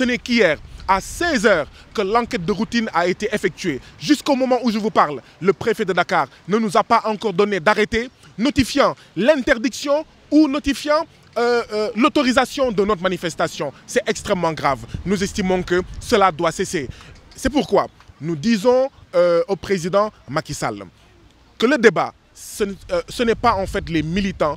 Ce n'est qu'hier, à 16 h que l'enquête de routine a été effectuée. Jusqu'au moment où je vous parle, le préfet de Dakar ne nous a pas encore donné d'arrêter, notifiant l'interdiction ou notifiant euh, euh, l'autorisation de notre manifestation. C'est extrêmement grave. Nous estimons que cela doit cesser. C'est pourquoi nous disons euh, au président Macky Sall que le débat, ce n'est pas en fait les militants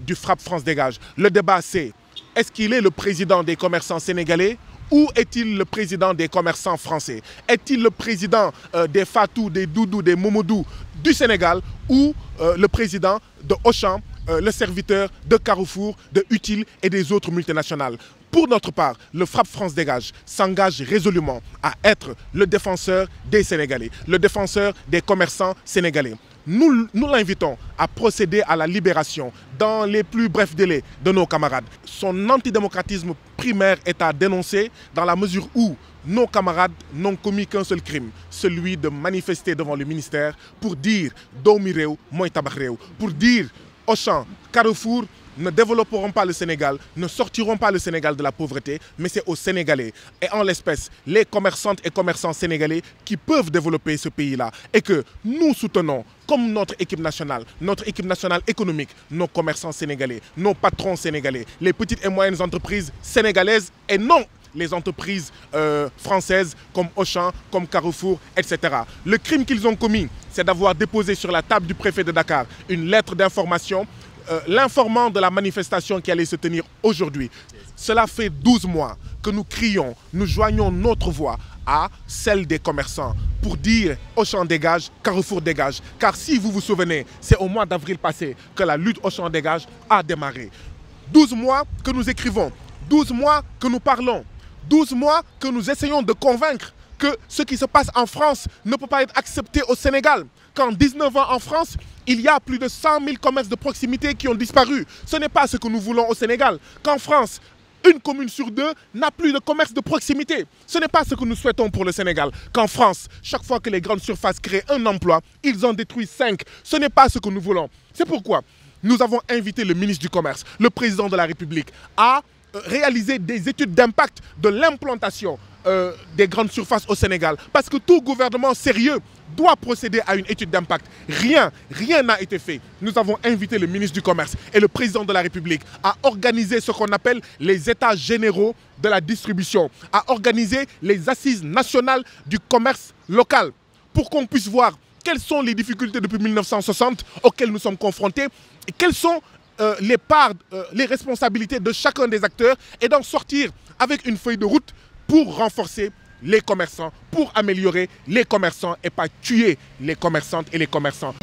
du Frappe France Dégage. Le débat, c'est est-ce qu'il est le président des commerçants sénégalais ou est-il le président des commerçants français Est-il le président euh, des Fatou, des Doudou, des Momodou du Sénégal ou euh, le président de Auchan, euh, le serviteur de Carrefour, de Utile et des autres multinationales pour notre part, le Frappe France Dégage s'engage résolument à être le défenseur des Sénégalais, le défenseur des commerçants sénégalais. Nous, l'invitons à procéder à la libération dans les plus brefs délais de nos camarades. Son antidémocratisme primaire est à dénoncer dans la mesure où nos camarades n'ont commis qu'un seul crime, celui de manifester devant le ministère pour dire Domireu, Moïtabareu, pour dire Ochan, Carrefour, ne développeront pas le Sénégal, ne sortiront pas le Sénégal de la pauvreté, mais c'est aux Sénégalais, et en l'espèce, les commerçantes et commerçants sénégalais qui peuvent développer ce pays-là, et que nous soutenons, comme notre équipe nationale, notre équipe nationale économique, nos commerçants sénégalais, nos patrons sénégalais, les petites et moyennes entreprises sénégalaises et non les entreprises euh, françaises comme Auchan, comme Carrefour, etc. Le crime qu'ils ont commis, c'est d'avoir déposé sur la table du préfet de Dakar une lettre d'information euh, l'informant de la manifestation qui allait se tenir aujourd'hui. Cela fait 12 mois que nous crions, nous joignons notre voix à celle des commerçants pour dire au Auchan dégage, Carrefour dégage. Car si vous vous souvenez, c'est au mois d'avril passé que la lutte au Auchan dégage a démarré. 12 mois que nous écrivons, 12 mois que nous parlons, 12 mois que nous essayons de convaincre que ce qui se passe en France ne peut pas être accepté au Sénégal. Qu'en 19 ans en France, il y a plus de 100 000 commerces de proximité qui ont disparu. Ce n'est pas ce que nous voulons au Sénégal. Qu'en France, une commune sur deux n'a plus de commerce de proximité. Ce n'est pas ce que nous souhaitons pour le Sénégal. Qu'en France, chaque fois que les grandes surfaces créent un emploi, ils en détruisent cinq. Ce n'est pas ce que nous voulons. C'est pourquoi nous avons invité le ministre du Commerce, le président de la République, à euh, réaliser des études d'impact de l'implantation euh, des grandes surfaces au Sénégal. Parce que tout gouvernement sérieux doit procéder à une étude d'impact. Rien, rien n'a été fait. Nous avons invité le ministre du Commerce et le président de la République à organiser ce qu'on appelle les états généraux de la distribution, à organiser les assises nationales du commerce local pour qu'on puisse voir quelles sont les difficultés depuis 1960 auxquelles nous sommes confrontés et quelles sont euh, les parts, euh, les responsabilités de chacun des acteurs et d'en sortir avec une feuille de route pour renforcer les commerçants, pour améliorer les commerçants et pas tuer les commerçantes et les commerçants.